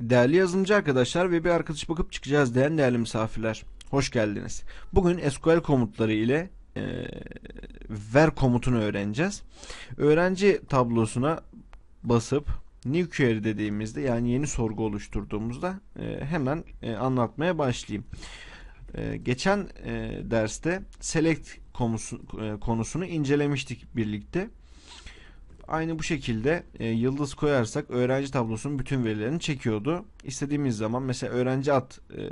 Değerli yazılımcı arkadaşlar ve bir arkadaş bakıp çıkacağız diyen değerli misafirler. Hoş geldiniz. Bugün SQL komutları ile e, ver komutunu öğreneceğiz. Öğrenci tablosuna basıp new query dediğimizde yani yeni sorgu oluşturduğumuzda e, hemen e, anlatmaya başlayayım. Ee, geçen e, derste select konusu, e, konusunu incelemiştik birlikte. Aynı bu şekilde e, yıldız koyarsak öğrenci tablosunun bütün verilerini çekiyordu. İstediğimiz zaman mesela öğrenci at e,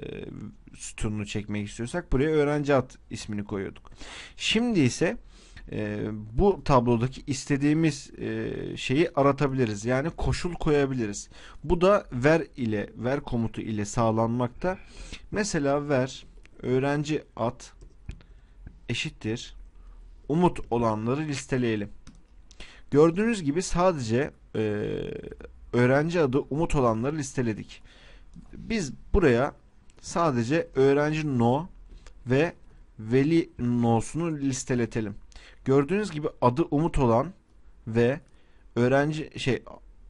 sütununu çekmek istiyorsak buraya öğrenci at ismini koyuyorduk. Şimdi ise e, bu tablodaki istediğimiz e, şeyi aratabiliriz. Yani koşul koyabiliriz. Bu da ver ile ver komutu ile sağlanmakta. Mesela ver öğrenci ad eşittir umut olanları listeleyelim. Gördüğünüz gibi sadece e, öğrenci adı umut olanları listeledik. Biz buraya sadece öğrenci no ve veli no'sunu listeletelim. Gördüğünüz gibi adı umut olan ve öğrenci şey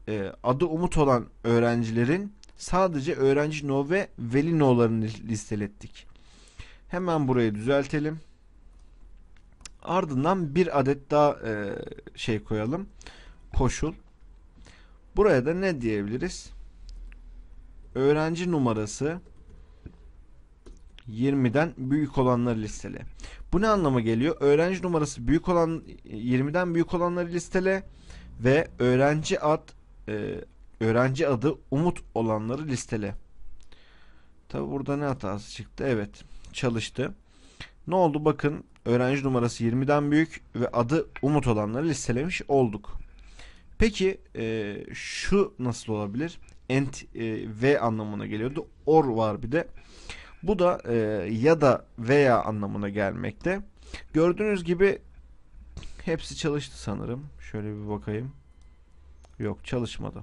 e, adı umut olan öğrencilerin sadece öğrenci no ve veli no'larını listelettik. Hemen burayı düzeltelim. Ardından bir adet daha e, şey koyalım. Koşul. Buraya da ne diyebiliriz? Öğrenci numarası 20'den büyük olanları listele. Bu ne anlama geliyor? Öğrenci numarası büyük olan 20'den büyük olanları listele ve öğrenci ad e, öğrenci adı Umut olanları listele. Tabi burada ne hatası çıktı? Evet çalıştı. Ne oldu bakın öğrenci numarası 20'den büyük ve adı Umut olanları listelemiş olduk. Peki e, şu nasıl olabilir? Ent e, ve anlamına geliyordu. Or var bir de. Bu da e, ya da veya anlamına gelmekte. Gördüğünüz gibi hepsi çalıştı sanırım. Şöyle bir bakayım. Yok çalışmadı.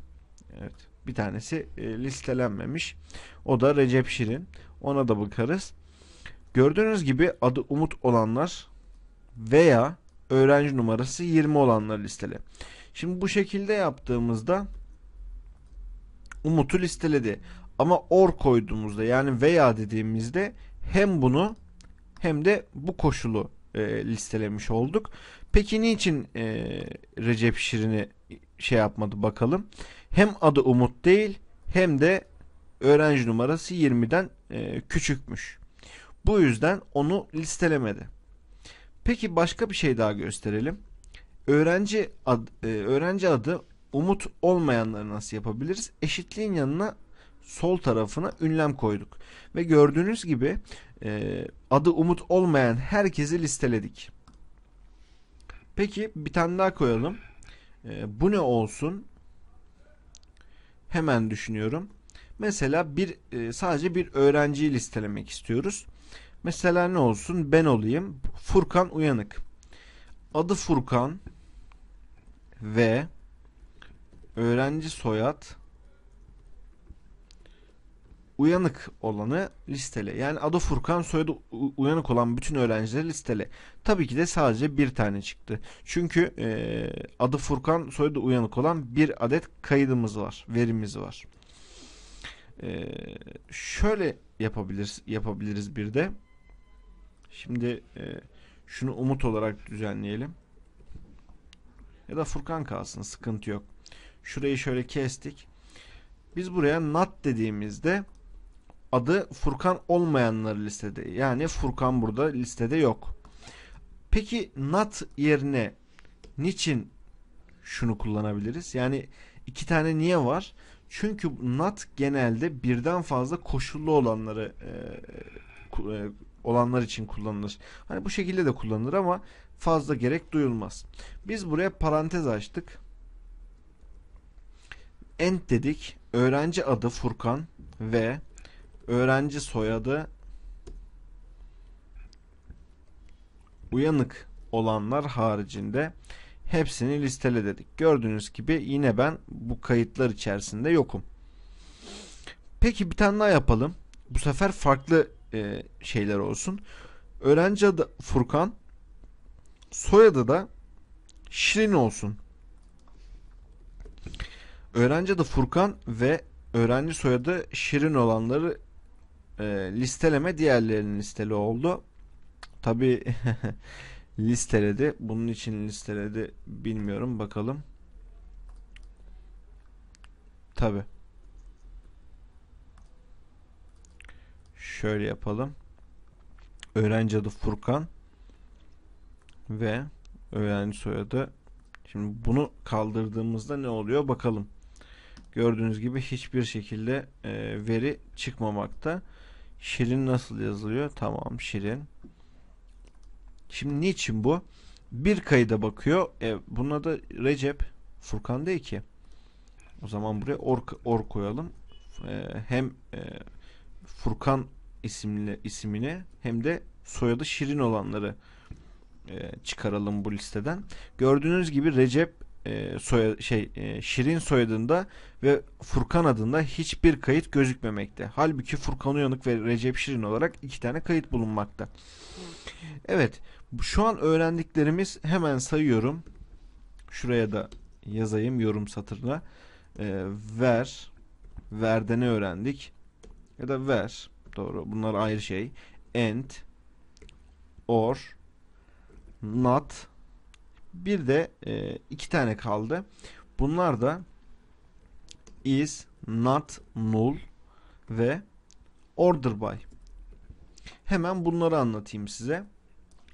Evet. Bir tanesi e, listelenmemiş. O da Recep Şirin. Ona da bakarız. Gördüğünüz gibi adı Umut olanlar veya öğrenci numarası 20 olanlar listele. Şimdi bu şekilde yaptığımızda Umut'u listeledi. Ama or koyduğumuzda yani veya dediğimizde hem bunu hem de bu koşulu e, listelemiş olduk. Peki niçin e, Recep Şirin'i şey yapmadı bakalım. Hem adı Umut değil hem de öğrenci numarası 20'den e, küçükmüş. Bu yüzden onu listelemedi. Peki başka bir şey daha gösterelim. Öğrenci adı, e, öğrenci adı umut olmayanları nasıl yapabiliriz? Eşitliğin yanına sol tarafına ünlem koyduk. Ve gördüğünüz gibi e, adı umut olmayan herkesi listeledik. Peki bir tane daha koyalım. E, bu ne olsun? Hemen düşünüyorum. Mesela bir sadece bir öğrenciyi listelemek istiyoruz. Mesela ne olsun? Ben olayım. Furkan Uyanık. Adı Furkan ve öğrenci soyad uyanık olanı listele. Yani adı Furkan soyadı uyanık olan bütün öğrencileri listele. Tabii ki de sadece bir tane çıktı. Çünkü e, adı Furkan soyadı uyanık olan bir adet kaydımız var. Verimiz var. E, şöyle yapabiliriz, yapabiliriz bir de. Şimdi e, şunu umut olarak düzenleyelim. Ya da Furkan kalsın sıkıntı yok. Şurayı şöyle kestik. Biz buraya nat dediğimizde adı Furkan olmayanları listede. Yani Furkan burada listede yok. Peki nat yerine niçin şunu kullanabiliriz? Yani iki tane niye var? Çünkü NAT genelde birden fazla koşullu olanları e, e olanlar için kullanılır. Hani bu şekilde de kullanılır ama fazla gerek duyulmaz. Biz buraya parantez açtık. End dedik. Öğrenci adı Furkan ve öğrenci soyadı uyanık olanlar haricinde hepsini listele dedik. Gördüğünüz gibi yine ben bu kayıtlar içerisinde yokum. Peki bir tane daha yapalım. Bu sefer farklı e, şeyler olsun. Öğrenci adı Furkan. Soyadı da Şirin olsun. Öğrenci adı Furkan ve öğrenci soyadı Şirin olanları e, listeleme diğerlerinin listeli oldu. Tabi listeledi. Bunun için listeledi bilmiyorum bakalım. Tabi. şöyle yapalım. Öğrenci adı Furkan ve öğrenci soyadı. Şimdi bunu kaldırdığımızda ne oluyor bakalım. Gördüğünüz gibi hiçbir şekilde e, veri çıkmamakta. Şirin nasıl yazılıyor? Tamam Şirin. Şimdi niçin bu? Bir kayıda bakıyor. E, buna da Recep Furkan değil ki. O zaman buraya or, or koyalım. E, hem e, Furkan isimli isimini hem de soyadı Şirin olanları e, çıkaralım bu listeden. Gördüğünüz gibi Recep e, soya, şey e, Şirin soyadında ve Furkan adında hiçbir kayıt gözükmemekte. Halbuki Furkan Uyanık ve Recep Şirin olarak iki tane kayıt bulunmakta. Evet, şu an öğrendiklerimiz hemen sayıyorum. Şuraya da yazayım yorum satırına. E, ver, verdeni öğrendik ya da ver doğru. Bunlar ayrı şey. And, or, not. Bir de e, iki tane kaldı. Bunlar da is, not, null ve order by. Hemen bunları anlatayım size.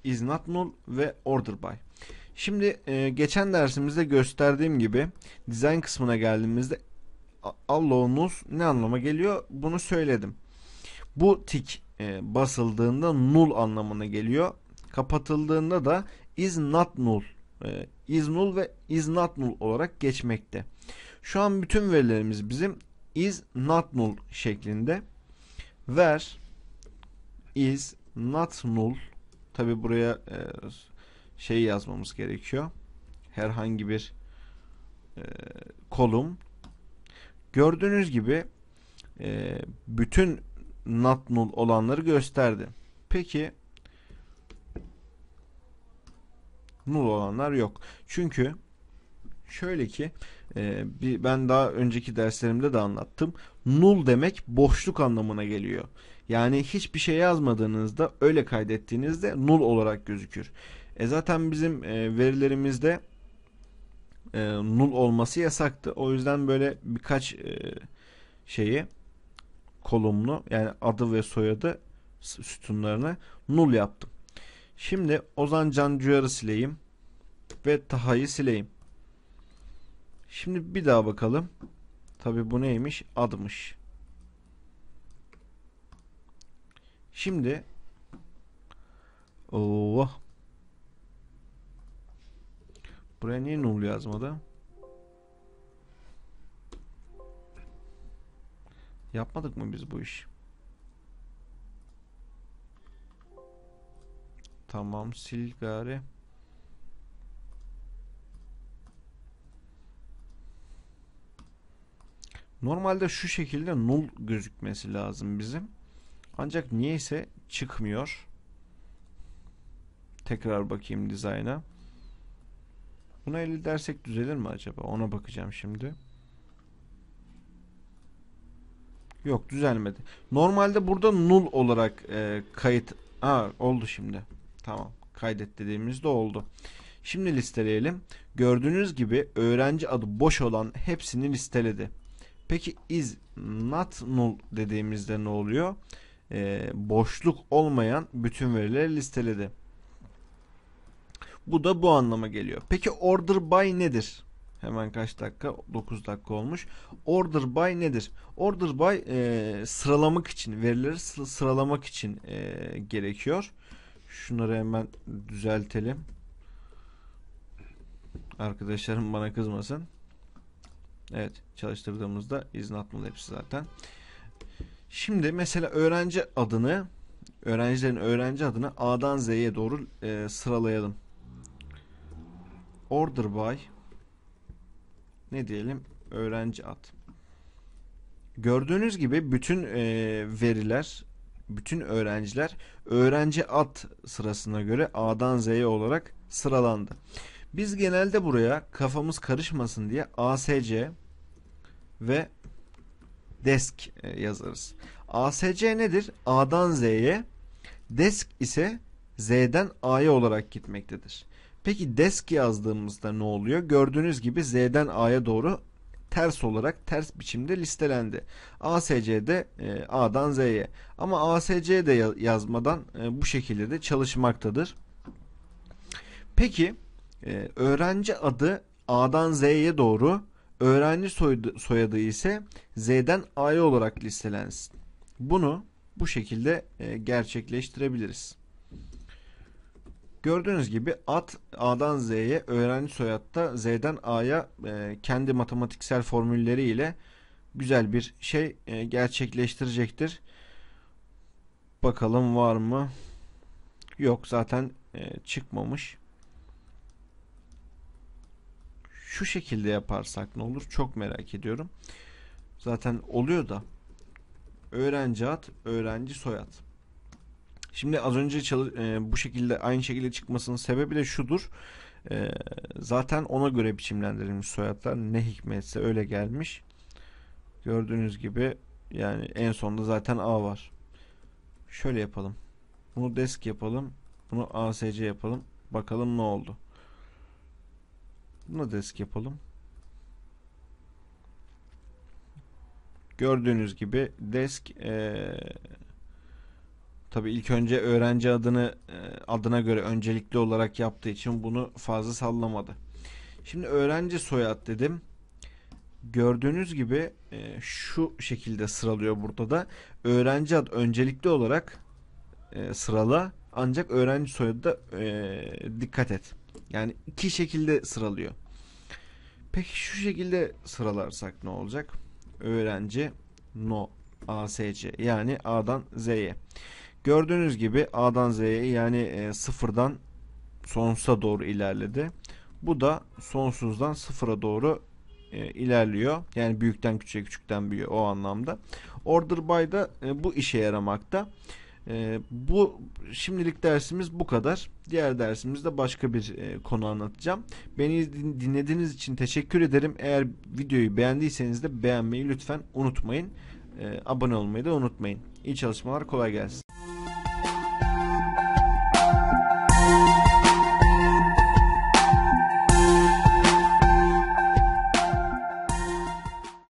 Is not null ve order by. Şimdi e, geçen dersimizde gösterdiğim gibi design kısmına geldiğimizde Allah'ınız ne anlama geliyor bunu söyledim. Bu tik e, basıldığında null anlamına geliyor. Kapatıldığında da is not null, e, is null ve is not null olarak geçmekte. Şu an bütün verilerimiz bizim is not null şeklinde. Ver is not null. Tabi buraya e, şey yazmamız gerekiyor. Herhangi bir e, kolum. Gördüğünüz gibi e, bütün not null olanları gösterdi. Peki null olanlar yok. Çünkü şöyle ki e, bir, ben daha önceki derslerimde de anlattım. Null demek boşluk anlamına geliyor. Yani hiçbir şey yazmadığınızda öyle kaydettiğinizde null olarak gözükür. E zaten bizim e, verilerimizde e, null olması yasaktı. O yüzden böyle birkaç e, şeyi kolumlu yani adı ve soyadı sütunlarına null yaptım. Şimdi Ozan Can sileyim ve Taha'yı sileyim. Şimdi bir daha bakalım. Tabi bu neymiş? Admış. Şimdi Oh. Buraya niye null yazmadı? Yapmadık mı biz bu iş? Tamam sil gari. Normalde şu şekilde null gözükmesi lazım bizim. Ancak niyeyse çıkmıyor. Tekrar bakayım dizayna. Buna 50 dersek düzelir mi acaba? Ona bakacağım şimdi. Yok düzelmedi. Normalde burada null olarak e, kayıt ha, oldu şimdi. Tamam kaydet dediğimizde oldu. Şimdi listeleyelim. Gördüğünüz gibi öğrenci adı boş olan hepsini listeledi. Peki is not null dediğimizde ne oluyor? E, boşluk olmayan bütün verileri listeledi. Bu da bu anlama geliyor. Peki order by nedir? Hemen kaç dakika? 9 dakika olmuş. Order by nedir? Order by e, sıralamak için, verileri sıralamak için e, gerekiyor. Şunları hemen düzeltelim. Arkadaşlarım bana kızmasın. Evet çalıştırdığımızda izin atmalı hepsi zaten. Şimdi mesela öğrenci adını öğrencilerin öğrenci adını A'dan Z'ye doğru e, sıralayalım. Order by ne diyelim öğrenci ad. Gördüğünüz gibi bütün e, veriler, bütün öğrenciler öğrenci ad sırasına göre A'dan Z'ye olarak sıralandı. Biz genelde buraya kafamız karışmasın diye ASC ve desk e, yazarız. ASC nedir? A'dan Z'ye, desk ise Z'den A'ya olarak gitmektedir. Peki desk yazdığımızda ne oluyor? Gördüğünüz gibi Z'den A'ya doğru ters olarak ters biçimde listelendi. ASC'de e, A'dan Z'ye. Ama ASC'de yazmadan e, bu şekilde de çalışmaktadır. Peki e, öğrenci adı A'dan Z'ye doğru, öğrenci soyadı, soyadı ise Z'den A'ya olarak listelensin. Bunu bu şekilde e, gerçekleştirebiliriz. Gördüğünüz gibi at A'dan Z'ye, öğrenci soyatta Z'den A'ya e, kendi matematiksel formülleriyle güzel bir şey e, gerçekleştirecektir. Bakalım var mı? Yok zaten e, çıkmamış. Şu şekilde yaparsak ne olur? Çok merak ediyorum. Zaten oluyor da. Öğrenci at, öğrenci soyad. Şimdi az önce e, bu şekilde aynı şekilde çıkmasının sebebi de şudur. E, zaten ona göre biçimlendirilmiş soyadlar ne hikmetse öyle gelmiş. Gördüğünüz gibi yani en sonda zaten A var. Şöyle yapalım. Bunu desk yapalım. Bunu ASC yapalım. Bakalım ne oldu. Bunu da desk yapalım. Gördüğünüz gibi desk ee, Tabii ilk önce öğrenci adını e, adına göre öncelikli olarak yaptığı için bunu fazla sallamadı. Şimdi öğrenci soyad dedim. Gördüğünüz gibi e, şu şekilde sıralıyor burada da. Öğrenci ad öncelikli olarak e, sırala ancak öğrenci soyadı da dikkat et. Yani iki şekilde sıralıyor. Peki şu şekilde sıralarsak ne olacak? Öğrenci no ASC yani A'dan Z'ye. Gördüğünüz gibi A'dan Z'ye yani e, sıfırdan sonsuza doğru ilerledi. Bu da sonsuzdan sıfıra doğru e, ilerliyor. Yani büyükten küçüğe küçükten büyüğe o anlamda. Order by'da e, bu işe yaramakta. E, bu şimdilik dersimiz bu kadar. Diğer dersimizde başka bir e, konu anlatacağım. Beni dinlediğiniz için teşekkür ederim. Eğer videoyu beğendiyseniz de beğenmeyi lütfen unutmayın. E, abone olmayı da unutmayın. İyi çalışmalar, kolay gelsin.